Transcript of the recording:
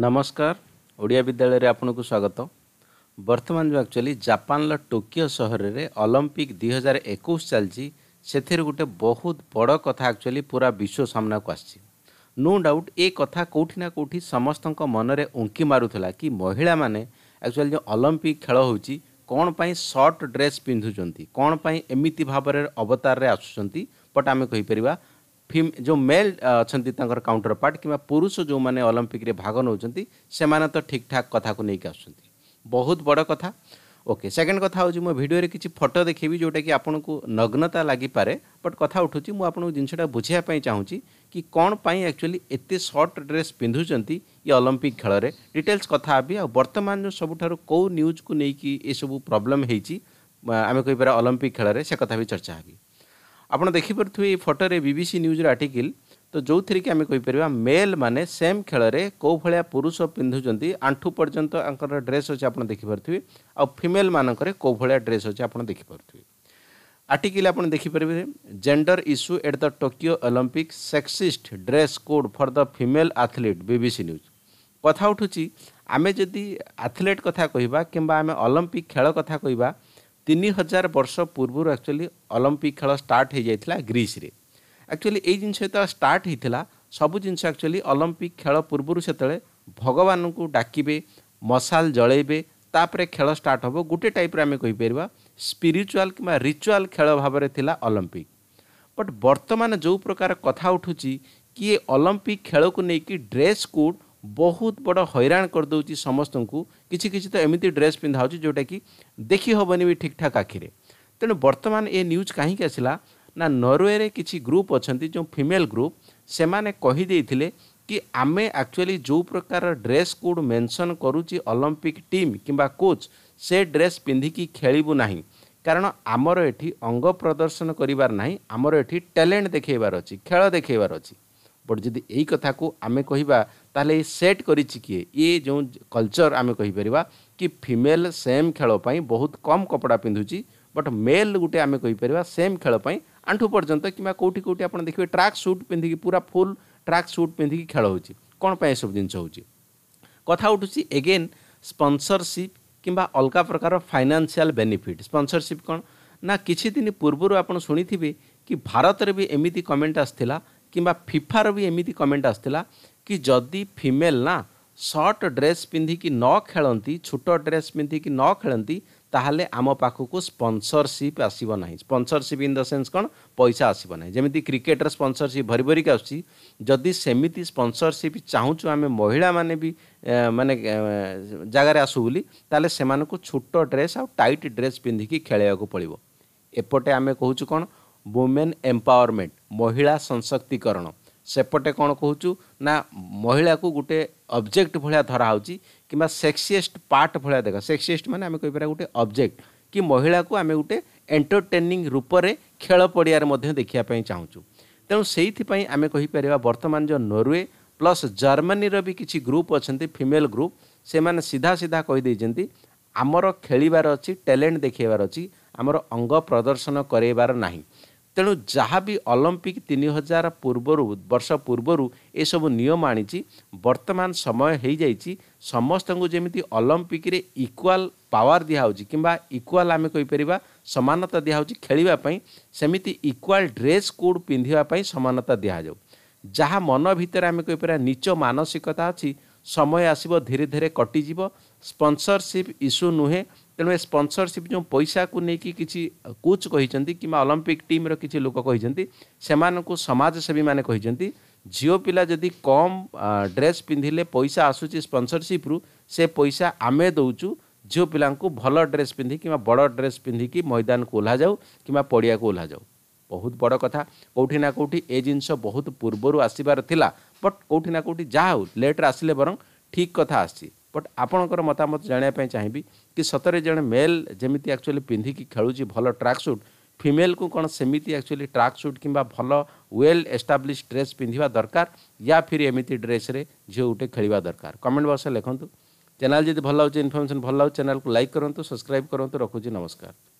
ନମସ୍କାର ଓଡ଼ିଆ ବିଦ୍ୟାଳୟରେ ଆପଣଙ୍କୁ ସ୍ୱାଗତ ବର୍ତ୍ତମାନ ଯେଉଁ ଆକ୍ଚୁଆଲି ଜାପାନର ଟୋକିଓ ସହରରେ ଅଲମ୍ପିକ୍ ହଜାର ଏକୋଇଶ ଚାଲିଛି ସେଥିରେ ଗୋଟେ ବହୁତ ବଡ଼ କଥା ଆକ୍ଚୁଆଲି ପୁରା ବିଶ୍ୱ ସାମ୍ନାକୁ ଆସିଛି ନୋ ଡାଉଟ୍ ଏ କଥା କେଉଁଠି ନା କେଉଁଠି ସମସ୍ତଙ୍କ ମନରେ ଉଙ୍କି ମାରୁଥିଲା କି ମହିଳାମାନେ ଆକ୍ଚୁଆଲି ଯେଉଁ ଅଲମ୍ପିକ୍ ଖେଳ ହେଉଛି କ'ଣ ପାଇଁ ସର୍ଟ ଡ୍ରେସ୍ ପିନ୍ଧୁଛନ୍ତି କ'ଣ ପାଇଁ ଏମିତି ଭାବରେ ଅବତାରରେ ଆସୁଛନ୍ତି ବଟ୍ ଆମେ କହିପାରିବା जो मेल ଅଛନ୍ତି ତାଙ୍କର କାଉଣ୍ଟର ପାର୍ଟ କିମ୍ବା ପୁରୁଷ ଯେଉଁମାନେ ଅଲମ୍ପିକରେ ଭାଗ ନେଉଛନ୍ତି ସେମାନେ ତ ଠିକ୍ଠାକ୍ କଥାକୁ ନେଇକି ଆସୁଛନ୍ତି ବହୁତ ବଡ଼ କଥା ଓକେ ସେକେଣ୍ଡ କଥା ହେଉଛି ମୁଁ ଭିଡ଼ିଓରେ କିଛି ଫଟୋ ଦେଖେଇବି ଯେଉଁଟାକି ଆପଣଙ୍କୁ ନଗ୍ନତା ଲାଗିପାରେ ବଟ୍ କଥା ଉଠୁଛି ମୁଁ ଆପଣଙ୍କୁ ଜିନିଷଟା ବୁଝିବା ପାଇଁ ଚାହୁଁଛି କି କ'ଣ ପାଇଁ ଆକ୍ଚୁଆଲି ଏତେ ସର୍ଟ ଡ୍ରେସ୍ ପିନ୍ଧୁଛନ୍ତି ଏ ଅଲମ୍ପିକ୍ ଖେଳରେ ଡିଟେଲ୍ସ କଥା ହେବି ଆଉ ବର୍ତ୍ତମାନ ଯେଉଁ ସବୁଠାରୁ କେଉଁ ନ୍ୟୁଜ୍କୁ ନେଇକି ଏସବୁ ପ୍ରୋବ୍ଲେମ୍ ହେଇଛି ଆମେ କହିପାରିବା ଅଲମ୍ପିକ୍ ଖେଳରେ ସେ କଥା ବି ଚର୍ଚ୍ଚା ହେବି ଆପଣ ଦେଖିପାରୁଥିବେ ଏଇ ଫଟୋରେ ବିବିସି ନ୍ୟୁଜ୍ର ଆର୍ଟିକିଲ୍ ତ ଯେଉଁଥିରେ କି ଆମେ କହିପାରିବା ମେଲ୍ ମାନେ ସେମ୍ ଖେଳରେ କେଉଁ ଭଳିଆ ପୁରୁଷ ପିନ୍ଧୁଛନ୍ତି ଆଣ୍ଠୁ ପର୍ଯ୍ୟନ୍ତ ତାଙ୍କର ଡ୍ରେସ୍ ଅଛି ଆପଣ ଦେଖିପାରୁଥିବେ ଆଉ ଫିମେଲ୍ ମାନଙ୍କରେ କେଉଁ ଭଳିଆ ଡ୍ରେସ୍ ଅଛି ଆପଣ ଦେଖିପାରୁଥିବେ ଆର୍ଟିକିଲ୍ ଆପଣ ଦେଖିପାରିବେ gender issue at the Tokyo Olympic sexist dress code for the female athlete BBC news କଥା ଉଠୁଛି ଆମେ ଯଦି ଆଥଲେଟ୍ କଥା କହିବା କିମ୍ବା ଆମେ ଅଲମ୍ପିକ୍ ଖେଳ କଥା କହିବା ତିନି ହଜାର ବର୍ଷ ପୂର୍ବରୁ ଆକ୍ଚୁଆଲି ଅଲମ୍ପିକ୍ ଖେଳ ଷ୍ଟାର୍ଟ ହୋଇଯାଇଥିଲା ଗ୍ରୀସ୍ରେ ଆକ୍ଚୁଆଲି ଏଇ ଜିନିଷ ଯେତେବେଳେ ଷ୍ଟାର୍ଟ ହୋଇଥିଲା ସବୁ ଜିନିଷ ଆକ୍ଚୁଆଲି ଅଲମ୍ପିକ୍ ଖେଳ ପୂର୍ବରୁ ସେତେବେଳେ ଭଗବାନଙ୍କୁ ଡାକିବେ ମସାଲ ଜଳେଇବେ ତାପରେ ଖେଳ ଷ୍ଟାର୍ଟ ହେବ ଗୋଟେ ଟାଇପ୍ରେ ଆମେ କହିପାରିବା ସ୍ପିରିଚୁଆଲ୍ କିମ୍ବା ରିଚୁଆଲ୍ ଖେଳ ଭାବରେ ଥିଲା ଅଲମ୍ପିକ୍ ବଟ୍ ବର୍ତ୍ତମାନ ଯେଉଁ ପ୍ରକାର କଥା ଉଠୁଛି କି ଅଲମ୍ପିକ୍ ଖେଳକୁ ନେଇକି ଡ୍ରେସ୍ କୋଡ଼୍ ବହୁତ ବଡ଼ ହଇରାଣ କରିଦେଉଛି ସମସ୍ତଙ୍କୁ କିଛି କିଛି ତ ଏମିତି ଡ୍ରେସ୍ ପିନ୍ଧା ହେଉଛି ଯେଉଁଟାକି ଦେଖିହେବନି ବି ଠିକ୍ଠାକ୍ ଆଖିରେ ତେଣୁ ବର୍ତ୍ତମାନ ଏ ନ୍ୟୁଜ୍ କାହିଁକି ଆସିଲା ନା ନରୱେରେ କିଛି ଗ୍ରୁପ୍ ଅଛନ୍ତି ଯେଉଁ ଫିମେଲ୍ ଗ୍ରୁପ୍ ସେମାନେ କହିଦେଇଥିଲେ କି ଆମେ ଆକ୍ଚୁଆଲି ଯେଉଁ ପ୍ରକାର ଡ୍ରେସ୍ କୋଡ଼୍ ମେନ୍ସନ୍ କରୁଛି ଅଲମ୍ପିକ୍ ଟିମ୍ କିମ୍ବା କୋଚ୍ ସେ ଡ୍ରେସ୍ ପିନ୍ଧିକି ଖେଳିବୁ ନାହିଁ କାରଣ ଆମର ଏଠି ଅଙ୍ଗ ପ୍ରଦର୍ଶନ କରିବାର ନାହିଁ ଆମର ଏଠି ଟ୍ୟାଲେଣ୍ଟ ଦେଖାଇବାର ଅଛି ଖେଳ ଦେଖାଇବାର ଅଛି ବଟ୍ ଯଦି ଏଇ କଥାକୁ ଆମେ କହିବା ତାହେଲେ ଏ ସେଟ୍ କରିଛି କିଏ ଇଏ ଯେଉଁ କଲଚର୍ ଆମେ କହିପାରିବା କି ଫିମେଲ୍ ସେମ୍ ଖେଳ ପାଇଁ ବହୁତ କମ୍ କପଡ଼ା ପିନ୍ଧୁଛି ବଟ୍ ମେଲ୍ ଗୋଟେ ଆମେ କହିପାରିବା ସେମ୍ ଖେଳ ପାଇଁ ଆଣ୍ଠୁ ପର୍ଯ୍ୟନ୍ତ କିମ୍ବା କେଉଁଠି କେଉଁଠି ଆପଣ ଦେଖିବେ ଟ୍ରାକ୍ ସୁଟ୍ ପିନ୍ଧିକି ପୁରା ଫୁଲ୍ ଟ୍ରାକ୍ ସୁଟ୍ ପିନ୍ଧିକି ଖେଳ ହେଉଛି କ'ଣ ପାଇଁ ଏସବୁ ଜିନିଷ ହେଉଛି କଥା ଉଠୁଛି ଏଗେନ୍ ସ୍ପନ୍ସରସିପ୍ କିମ୍ବା ଅଲଗା ପ୍ରକାର ଫାଇନାନ୍ସିଆଲ୍ ବେନିଫିଟ୍ ସ୍ପନ୍ସରସିପ୍ କ'ଣ ନା କିଛି ଦିନ ପୂର୍ବରୁ ଆପଣ ଶୁଣିଥିବେ କି ଭାରତରେ ବି ଏମିତି କମେଣ୍ଟ ଆସିଥିଲା कि फिफार भी एमती कमेंट आसला कि जदि फिमेल ना सर्ट ड्रेस पिंधिक न खेलती छोट ड्रेस पिंधिक न खेलती ताहले आम पाखक स्पनसरसीप आसब ना इन द सेन्स कौन पैसा आसब जमी जमीती क्रिकेट स्पन्सरसीप भरी भरिक आसि सेमती स्पन्सरसीप चाहूँ आम महिला मैंने भी मान जगार आसू बोली तेल से छोट ड्रेस आउ टाइट ड्रेस पिंधिक खेल पड़ो एपटे आम कौ कौन ଓମେନ୍ ଏମ୍ପାୱାରମେଣ୍ଟ ମହିଳା ସଶକ୍ତିକରଣ ସେପଟେ କ'ଣ କହୁଛୁ ନା ମହିଳାକୁ ଗୋଟେ ଅବଜେକ୍ଟ ଭଳିଆ ଧରାହେଉଛି କିମ୍ବା ସେକ୍ସିଏଷ୍ଟ ପାର୍ଟ ଭଳିଆ ଦେଖା ସେକ୍ସିଏଷ୍ଟ ମାନେ ଆମେ କହିପାରିବା ଗୋଟେ ଅବଜେକ୍ଟ କି ମହିଳାକୁ ଆମେ ଗୋଟେ ଏଣ୍ଟରଟେନିଂ ରୂପରେ ଖେଳ ପଡ଼ିଆରେ ମଧ୍ୟ ଦେଖିବା ପାଇଁ ଚାହୁଁଛୁ ତେଣୁ ସେଇଥିପାଇଁ ଆମେ କହିପାରିବା ବର୍ତ୍ତମାନ ଯେଉଁ ନରୱେ ପ୍ଲସ୍ ଜର୍ମାନୀର ବି କିଛି ଗ୍ରୁପ୍ ଅଛନ୍ତି ଫିମେଲ୍ ଗ୍ରୁପ୍ ସେମାନେ ସିଧା ସିଧା କହିଦେଇଛନ୍ତି ଆମର ଖେଳିବାର ଅଛି ଟ୍ୟାଲେଣ୍ଟ ଦେଖାଇବାର ଅଛି ଆମର ଅଙ୍ଗ ପ୍ରଦର୍ଶନ କରାଇବାର ନାହିଁ ତେଣୁ ଯାହା ବି ଅଲମ୍ପିକ ତିନି ହଜାର ପୂର୍ବରୁ ବର୍ଷ ପୂର୍ବରୁ ଏସବୁ ନିୟମ ଆଣିଛି ବର୍ତ୍ତମାନ ସମୟ ହୋଇଯାଇଛି ସମସ୍ତଙ୍କୁ ଯେମିତି ଅଲମ୍ପିକରେ ଇକ୍ୱାଲ ପାୱାର ଦିଆହେଉଛି କିମ୍ବା ଇକ୍ୱାଲ ଆମେ କହିପାରିବା ସମାନତା ଦିଆହେଉଛି ଖେଳିବା ପାଇଁ ସେମିତି ଇକ୍ୱାଲ ଡ୍ରେସ୍ କୋଡ୍ ପିନ୍ଧିବା ପାଇଁ ସମାନତା ଦିଆଯାଉ ଯାହା ମନ ଭିତରେ ଆମେ କହିପାରିବା ନିଚ ମାନସିକତା ଅଛି ସମୟ ଆସିବ ଧୀରେ ଧୀରେ କଟିଯିବ ସ୍ପନ୍ସରସିପ୍ ଇସ୍ୟୁ ନୁହେଁ ତେଣୁ ଏ ସ୍ପନ୍ସରସିପ୍ ଯେଉଁ ପଇସାକୁ ନେଇକି କିଛି କୋଚ୍ କହିଛନ୍ତି କିମ୍ବା ଅଲମ୍ପିକ୍ ଟିମ୍ର କିଛି ଲୋକ କହିଛନ୍ତି ସେମାନଙ୍କୁ ସମାଜସେବୀମାନେ କହିଛନ୍ତି ଝିଅ ପିଲା ଯଦି କମ୍ ଡ୍ରେସ୍ ପିନ୍ଧିଲେ ପଇସା ଆସୁଛି ସ୍ପନ୍ସରସିପ୍ରୁ ସେ ପଇସା ଆମେ ଦେଉଛୁ ଝିଅ ପିଲାଙ୍କୁ ଭଲ ଡ୍ରେସ୍ ପିନ୍ଧି କିମ୍ବା ବଡ଼ ଡ୍ରେସ୍ ପିନ୍ଧିକି ମଇଦାନକୁ ଓହ୍ଲାଯାଉ କିମ୍ବା ପଡ଼ିଆକୁ ଓହ୍ଲାଯାଉ ବହୁତ ବଡ଼ କଥା କେଉଁଠି ନା କେଉଁଠି ଏ ଜିନିଷ ବହୁତ ପୂର୍ବରୁ ଆସିବାର ଥିଲା ବଟ୍ କେଉଁଠି ନା କେଉଁଠି ଯାହା ହେଉ ଲେଟ୍ରେ ଆସିଲେ ବରଂ ଠିକ୍ କଥା ଆସିଛି बट आपणकर मतामत जानापी चाहिए कि सतरे जन मेल जमी एक्चुअली पिंधिक खेलु भल ट्राक सुट फिमेल को कौन सेमी एक्चुअली ट्राक सुट कि भल व्वेल एस्टाब्लीश ड्रेस पिंधा दरकार या फिर एमती ड्रेस झील गोटे खेल दरकार कमेंट बक्स में लिखुद चैनल जी भल लगे इनफर्मेशन भल लगे चैनल को लाइक करूँ सब्सक्राइब करूँ रखुच नमस्कार